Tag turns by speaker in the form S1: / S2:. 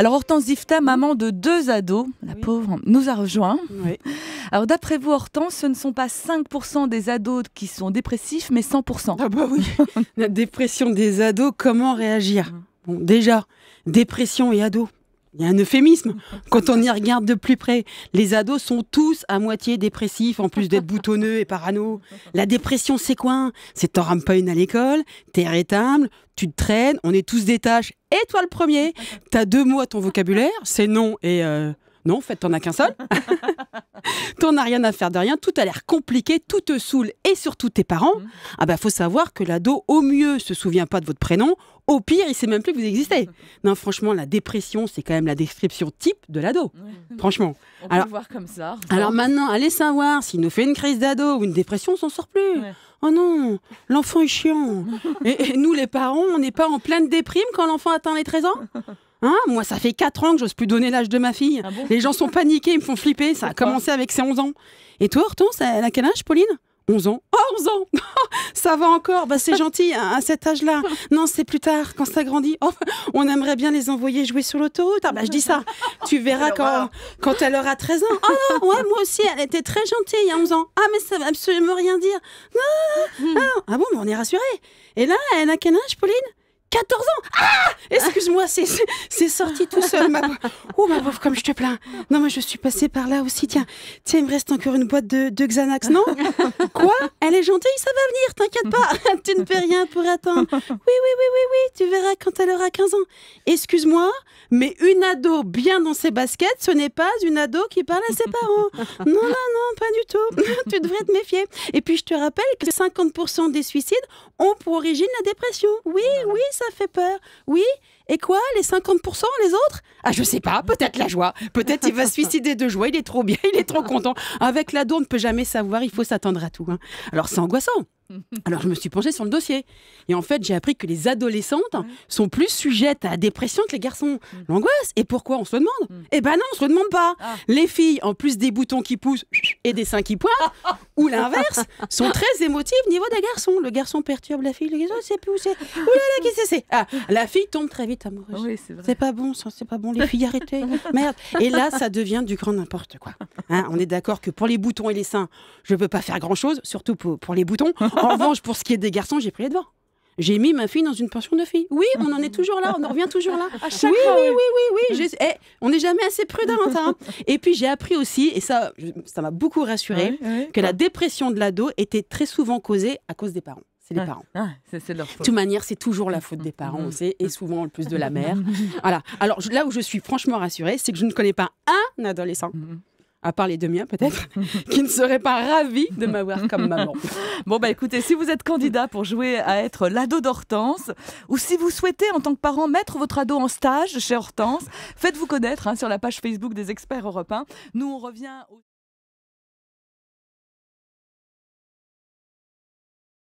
S1: Alors Hortense Zifta, maman de deux ados, la pauvre, nous a rejoint. Alors d'après vous Hortense, ce ne sont pas 5% des ados qui sont dépressifs, mais 100%. Ah bah oui, la dépression des ados, comment réagir hum. Bon, déjà, dépression et ados il y a un euphémisme. Quand on y regarde de plus près, les ados sont tous à moitié dépressifs, en plus d'être boutonneux et parano. La dépression, c'est quoi C'est t'en rames pas une à l'école, t'es irritable, tu te traînes, on est tous des tâches, et toi le premier. T'as deux mots à ton vocabulaire, c'est non et... Euh non, en fait, t'en as qu'un seul. t'en as rien à faire de rien. Tout a l'air compliqué, tout te saoule et surtout tes parents. Mm. Ah bah, faut savoir que l'ado, au mieux, se souvient pas de votre prénom. Au pire, il sait même plus que vous existez. Non, franchement, la dépression, c'est quand même la description type de l'ado. Franchement. On alors, voir comme ça. Alors maintenant, allez savoir s'il nous fait une crise d'ado ou une dépression, on s'en sort plus. Oh non, l'enfant est chiant. et, et, nous, les parents, on n'est pas en pleine déprime quand l'enfant atteint les 13 ans Hein, moi, ça fait 4 ans que je j'ose plus donner l'âge de ma fille. Ah les gens sont paniqués, ils me font flipper. Ça a commencé avec ses 11 ans. Et toi, Hortense, elle a quel âge, Pauline 11 ans. Oh, ah, 11 ans Ça va encore, bah, c'est gentil à cet âge-là. Non, c'est plus tard, quand ça grandit. Oh, on aimerait bien les envoyer jouer sur l'autoroute. Ah, bah, je dis ça. Tu verras quand, elle aura 13 ans. moi aussi, elle était très gentille il y a 11 ans. Ah, mais ça veut absolument rien dire. Ah, hmm. bon, mais on est rassuré. Et là, elle a quel âge, Pauline 14 ans Ah Excuse-moi, c'est sorti tout seul, ma Oh, ma pauvre, comme je te plains. Non, mais je suis passée par là aussi. Tiens, tiens, il me reste encore une boîte de, Xanax, non Quoi Elle est gentille, ça va venir, t'inquiète pas. tu ne fais rien pour attendre. Oui, oui, oui, oui, oui, tu verras quand elle aura 15 ans. Excuse-moi, mais une ado bien dans ses baskets, ce n'est pas une ado qui parle à ses parents. Non, non, non, pas du tout. tu devrais te méfier. Et puis, je te rappelle que 50% des suicides ont pour origine la dépression. Oui, oui, ça fait peur. Oui Et quoi Les 50% les autres Ah, je sais pas, peut-être la joie. Peut-être il va se suicider de joie, il est trop bien, il est trop content. Avec l'ado, on ne peut jamais savoir, il faut s'attendre à tout. Hein. Alors c'est angoissant. Alors je me suis penchée sur le dossier. Et en fait, j'ai appris que les adolescentes sont plus sujettes à la dépression que les garçons. Mm. L'angoisse. Et pourquoi on se le demande mm. Eh ben non, on se le demande pas. Ah. Les filles, en plus des boutons qui poussent et des seins qui pointent, ou l'inverse, sont très émotives niveau des garçons. Le garçon perturbe la fille, le là qui c'est ah, La fille tombe très vite amoureuse. c'est pas bon, c'est pas bon, les filles arrêtez. Merde. Et là, ça devient du grand n'importe quoi. Hein, on est d'accord que pour les boutons et les seins, je peux pas faire grand chose, surtout pour les boutons. En revanche, pour ce qui est des garçons, j'ai pris les devants. J'ai mis ma fille dans une pension de filles. Oui, on en est toujours là, on en revient toujours là. À chaque oui, fois, oui, oui, oui, oui, eh, on n'est jamais assez prudent. Hein. Et puis j'ai appris aussi, et ça, ça m'a beaucoup rassurée, que la dépression de l'ado était très souvent causée à cause des parents c'est les parents. c'est leur faute. De toute manière, c'est toujours la faute des mm, mm, parents, mm, on sait, et souvent le plus de la mère. voilà. Alors là où je suis franchement rassurée, c'est que je ne connais pas un adolescent à part les deux peut-être, qui ne seraient pas ravis de m'avoir comme maman. bon, bah écoutez, si vous êtes candidat pour jouer à être l'ado d'Hortense, ou si vous souhaitez en tant que parent mettre votre ado en stage chez Hortense, faites-vous connaître hein, sur la page Facebook des experts européens. Nous, on revient au...